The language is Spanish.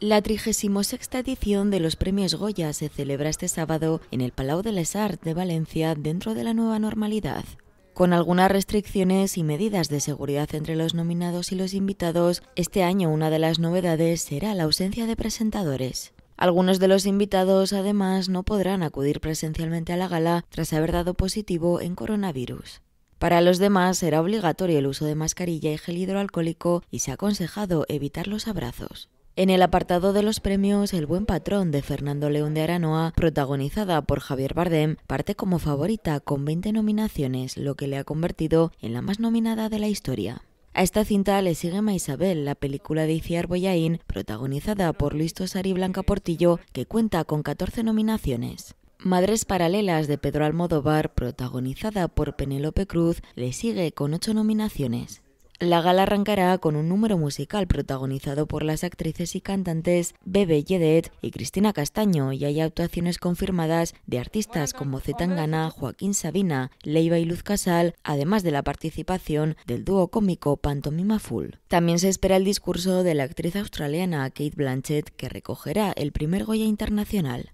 La 36 edición de los Premios Goya se celebra este sábado en el Palau de les Arts de Valencia dentro de la nueva normalidad. Con algunas restricciones y medidas de seguridad entre los nominados y los invitados, este año una de las novedades será la ausencia de presentadores. Algunos de los invitados, además, no podrán acudir presencialmente a la gala tras haber dado positivo en coronavirus. Para los demás será obligatorio el uso de mascarilla y gel hidroalcohólico y se ha aconsejado evitar los abrazos. En el apartado de los premios, El buen patrón de Fernando León de Aranoa, protagonizada por Javier Bardem, parte como favorita con 20 nominaciones, lo que le ha convertido en la más nominada de la historia. A esta cinta le sigue Ma Isabel, la película de Iciar Boyain, protagonizada por Luis Tosar y Blanca Portillo, que cuenta con 14 nominaciones. Madres Paralelas de Pedro Almodóvar, protagonizada por Penélope Cruz, le sigue con 8 nominaciones. La gala arrancará con un número musical protagonizado por las actrices y cantantes Bebe Yedet y Cristina Castaño y hay actuaciones confirmadas de artistas como Zetangana, Joaquín Sabina, Leiva y Luz Casal, además de la participación del dúo cómico Pantomima Full. También se espera el discurso de la actriz australiana Kate Blanchett que recogerá el primer Goya Internacional.